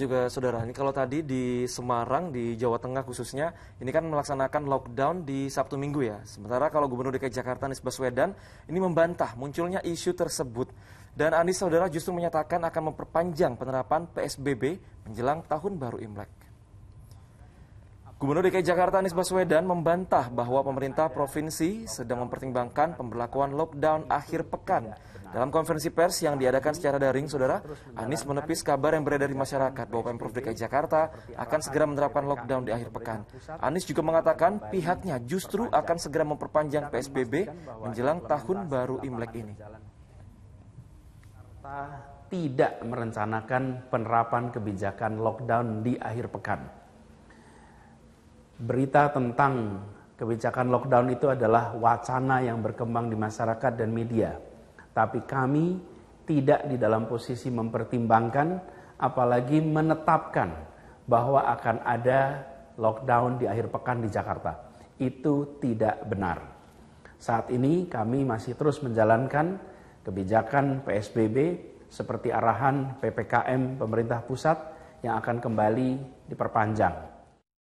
juga saudara, ini kalau tadi di Semarang, di Jawa Tengah khususnya, ini kan melaksanakan lockdown di Sabtu Minggu ya. Sementara kalau Gubernur DKI Jakarta Anies Baswedan ini membantah munculnya isu tersebut. Dan Anies saudara justru menyatakan akan memperpanjang penerapan PSBB menjelang tahun baru Imlek. Gubernur DKI Jakarta Anies Baswedan membantah bahwa pemerintah provinsi sedang mempertimbangkan pemberlakuan lockdown akhir pekan. Dalam konferensi pers yang diadakan secara daring, Saudara, Anies menepis kabar yang beredar di masyarakat bahwa Pemprov DKI Jakarta akan segera menerapkan lockdown di akhir pekan. Anies juga mengatakan pihaknya justru akan segera memperpanjang PSBB menjelang tahun baru Imlek ini. Tidak merencanakan penerapan kebijakan lockdown di akhir pekan berita tentang kebijakan lockdown itu adalah wacana yang berkembang di masyarakat dan media. Tapi kami tidak di dalam posisi mempertimbangkan apalagi menetapkan bahwa akan ada lockdown di akhir pekan di Jakarta. Itu tidak benar. Saat ini kami masih terus menjalankan kebijakan PSBB seperti arahan PPKM pemerintah pusat yang akan kembali diperpanjang.